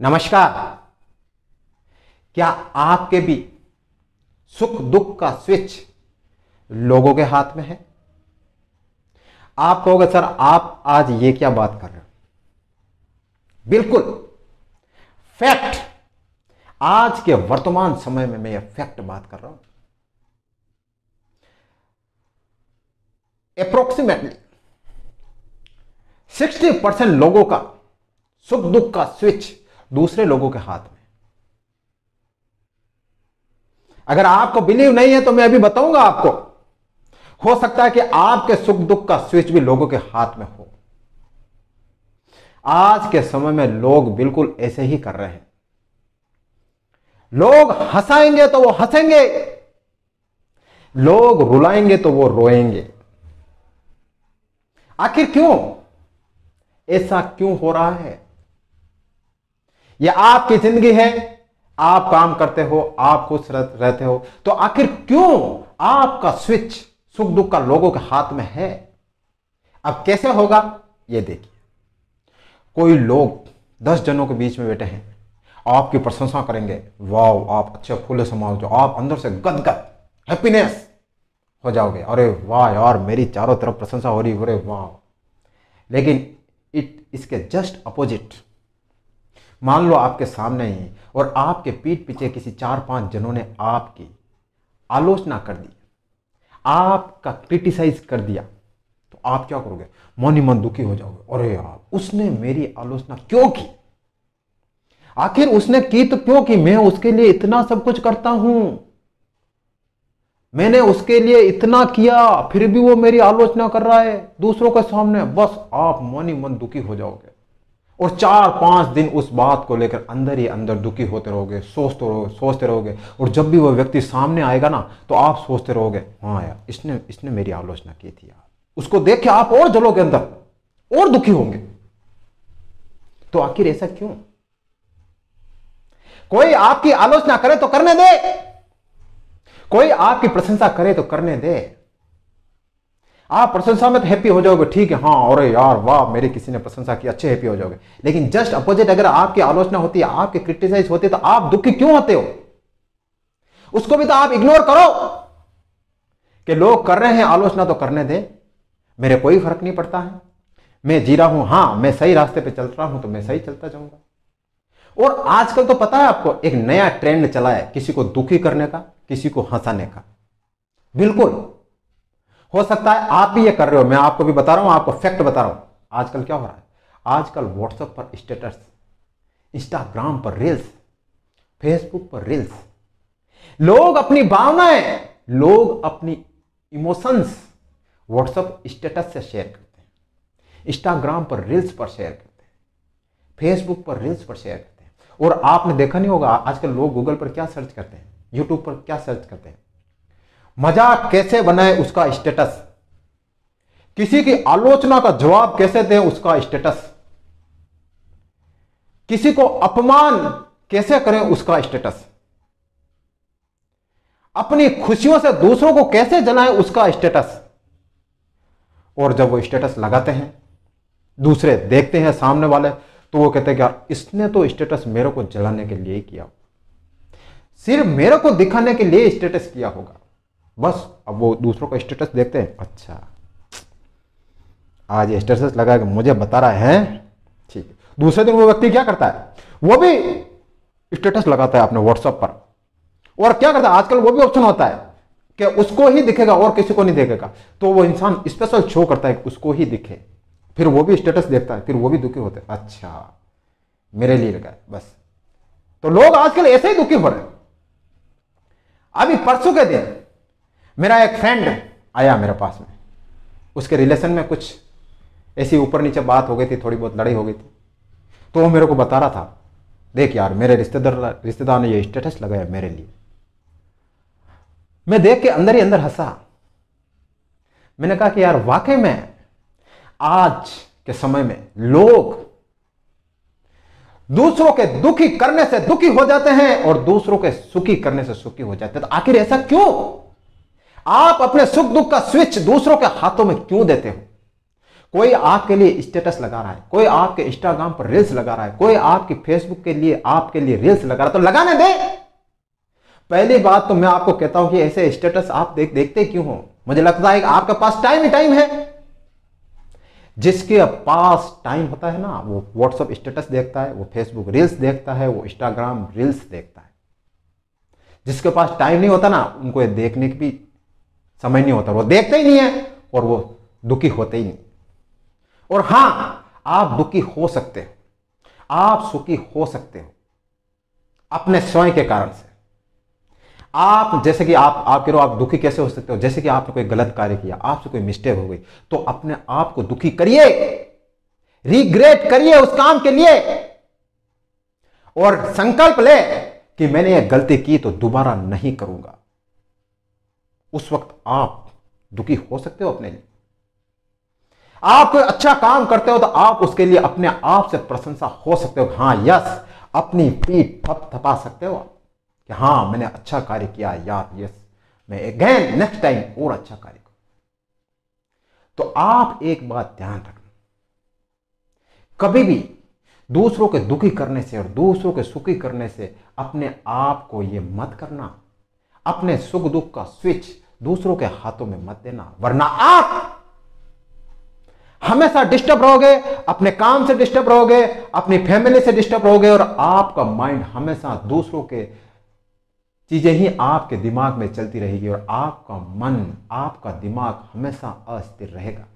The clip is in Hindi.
नमस्कार क्या आपके भी सुख दुख का स्विच लोगों के हाथ में है आप कहोगे सर आप आज ये क्या बात कर रहे हो बिल्कुल फैक्ट आज के वर्तमान समय में मैं यह फैक्ट बात कर रहा हूं अप्रोक्सीमेटली 60 परसेंट लोगों का सुख दुख का स्विच दूसरे लोगों के हाथ में अगर आपको बिलीव नहीं है तो मैं अभी बताऊंगा आपको हो सकता है कि आपके सुख दुख का स्विच भी लोगों के हाथ में हो आज के समय में लोग बिल्कुल ऐसे ही कर रहे हैं लोग हंसाएंगे तो वो हंसेंगे लोग रुलाएंगे तो वो रोएंगे आखिर क्यों ऐसा क्यों हो रहा है यह आपकी जिंदगी है आप काम करते हो आप खुश रहते हो तो आखिर क्यों आपका स्विच सुख दुख का लोगों के हाथ में है अब कैसे होगा ये देखिए कोई लोग दस जनों के बीच में बैठे हैं आपकी प्रशंसा करेंगे वाह आप अच्छे फूले समाल जो आप अंदर से गदगद हैप्पीनेस हो जाओगे अरे वाह यार मेरी चारों तरफ प्रशंसा हो रही अरे वाह लेकिन इट इसके जस्ट अपोजिट मान लो आपके सामने ही और आपके पीठ पीछे किसी चार पांच जनों ने आपकी आलोचना कर दी आपका क्रिटिसाइज कर दिया तो आप क्या करोगे मन ही मन दुखी हो जाओगे अरे यार उसने मेरी आलोचना क्यों की आखिर उसने की तो क्यों की मैं उसके लिए इतना सब कुछ करता हूं मैंने उसके लिए इतना किया फिर भी वो मेरी आलोचना कर रहा है दूसरों के सामने बस आप मन ही मन दुखी हो जाओगे और चार पांच दिन उस बात को लेकर अंदर ही अंदर दुखी होते रहोगे सोचते रहोगे सोचते रहोगे और जब भी वो व्यक्ति सामने आएगा ना तो आप सोचते रहोगे हाँ यार इसने इसने मेरी आलोचना की थी यार उसको देख के आप और जलोगे अंदर और दुखी होंगे तो आखिर ऐसा क्यों कोई आपकी आलोचना करे तो करने दे कोई आपकी प्रशंसा करे तो करने दे आप प्रशंसा में तो हैप्पी हो जाओगे ठीक है हाँ अरे यार वाह मेरे किसी ने प्रशंसा की अच्छे हैप्पी हो जाओगे लेकिन जस्ट अपोजिट अगर आपकी आलोचना होती है आपके क्रिटिसाइज होती है तो आप दुखी क्यों होते हो उसको भी तो आप इग्नोर करो कि लोग कर रहे हैं आलोचना तो करने दें मेरे कोई फर्क नहीं पड़ता है मैं जी रहा हूं हां मैं सही रास्ते पर चल रहा हूं तो मैं सही चलता जाऊंगा और आजकल तो पता है आपको एक नया ट्रेंड चला है किसी को दुखी करने का किसी को हंसाने का बिल्कुल हो सकता है आप भी ये कर रहे हो मैं आपको भी बता रहा हूँ आपको फैक्ट बता रहा हूँ आजकल क्या हो रहा है आजकल व्हाट्सएप पर स्टेटस इंस्टाग्राम पर रील्स फेसबुक पर रील्स लोग अपनी भावनाएं लोग अपनी इमोशंस व्हाट्सएप स्टेटस से शेयर करते हैं इंस्टाग्राम पर रील्स पर शेयर करते हैं फेसबुक पर रील्स पर शेयर करते हैं और आपने देखा नहीं होगा आजकल लोग गूगल पर क्या सर्च करते हैं यूट्यूब पर क्या सर्च करते हैं मजाक कैसे बनाए उसका स्टेटस किसी की आलोचना का जवाब कैसे दे उसका स्टेटस किसी को अपमान कैसे करें उसका स्टेटस अपनी खुशियों से दूसरों को कैसे जनाए उसका स्टेटस और जब वो स्टेटस लगाते हैं दूसरे देखते हैं सामने वाले तो वो कहते हैं कि यार इसने तो स्टेटस मेरे को जलाने के लिए किया सिर्फ मेरे को दिखाने के लिए स्टेटस किया होगा बस अब वो दूसरों का स्टेटस देखते हैं अच्छा आज स्टेटस लगा कि मुझे बता रहा है ठीक है दूसरे दिन वो व्यक्ति क्या करता है वो भी स्टेटस लगाता है अपने व्हाट्सएप पर और क्या करता है आजकल वो भी ऑप्शन होता है कि उसको ही दिखेगा और किसी को नहीं देखेगा तो वो इंसान स्पेशल शो करता है उसको ही दिखे फिर वो भी स्टेटस देखता है फिर वो भी दुखी होते हैं अच्छा मेरे लिए लगा बस तो लोग आजकल ऐसे ही दुखी हो रहे हैं अभी परसों के दिन मेरा एक फ्रेंड आया मेरे पास में उसके रिलेशन में कुछ ऐसी ऊपर नीचे बात हो गई थी थोड़ी बहुत लड़ाई हो गई थी तो वो मेरे को बता रहा था देख यार मेरे रिश्तेदार रिश्तेदार ने ये स्टेटस लगाया मेरे लिए मैं देख के अंदर ही अंदर हंसा मैंने कहा कि यार वाकई में आज के समय में लोग दूसरों के दुखी करने से दुखी हो जाते हैं और दूसरों के सुखी करने से सुखी हो जाते हैं तो आखिर ऐसा क्यों आप अपने सुख दुख का स्विच दूसरों के हाथों में क्यों देते हो कोई आपके लिए स्टेटस लगा रहा है कोई आपके इंस्टाग्राम पर रील्स लगा रहा है कोई आपकी फेसबुक के लिए आपके लिए रील्स लगा रहा है तो लगाने दे पहली बात तो मैं आपको कहता हूं कि ऐसे स्टेटस आप देख देखते क्यों हो मुझे लगता है कि आपके पास टाइम ही टाइम है जिसके पास टाइम होता है ना वो व्हाट्सअप स्टेटस देखता है वो फेसबुक रील्स देखता है वो इंस्टाग्राम रील्स देखता है जिसके पास टाइम नहीं होता ना उनको देखने की भी समय नहीं होता वो देखते ही नहीं है और वो दुखी होते ही नहीं और हां आप दुखी हो सकते हो आप सुखी हो सकते हो अपने स्वयं के कारण से आप जैसे कि आप आप कह रहे हो आप दुखी कैसे हो सकते हो जैसे कि आपने कोई गलत कार्य किया आपसे कोई मिस्टेक हो गई तो अपने आप को दुखी करिए रिग्रेट करिए उस काम के लिए और संकल्प ले कि मैंने यह गलती की तो दोबारा नहीं करूंगा उस वक्त आप दुखी हो सकते हो अपने लिए आप कोई अच्छा काम करते हो तो आप उसके लिए अपने आप से प्रशंसा हो सकते हो हां यस अपनी पीठ थप थपा सकते हो आप कि हां मैंने अच्छा कार्य किया यार यस मैं अगेन नेक्स्ट टाइम और अच्छा कार्य करूं तो आप एक बात ध्यान रखना कभी भी दूसरों के दुखी करने से और दूसरों के सुखी करने से अपने आप को यह मत करना अपने सुख दुख का स्विच दूसरों के हाथों में मत देना वरना आप हमेशा डिस्टर्ब रहोगे अपने काम से डिस्टर्ब रहोगे अपनी फैमिली से डिस्टर्ब रहोगे और आपका माइंड हमेशा दूसरों के चीजें ही आपके दिमाग में चलती रहेगी और आपका मन आपका दिमाग हमेशा अस्थिर रहेगा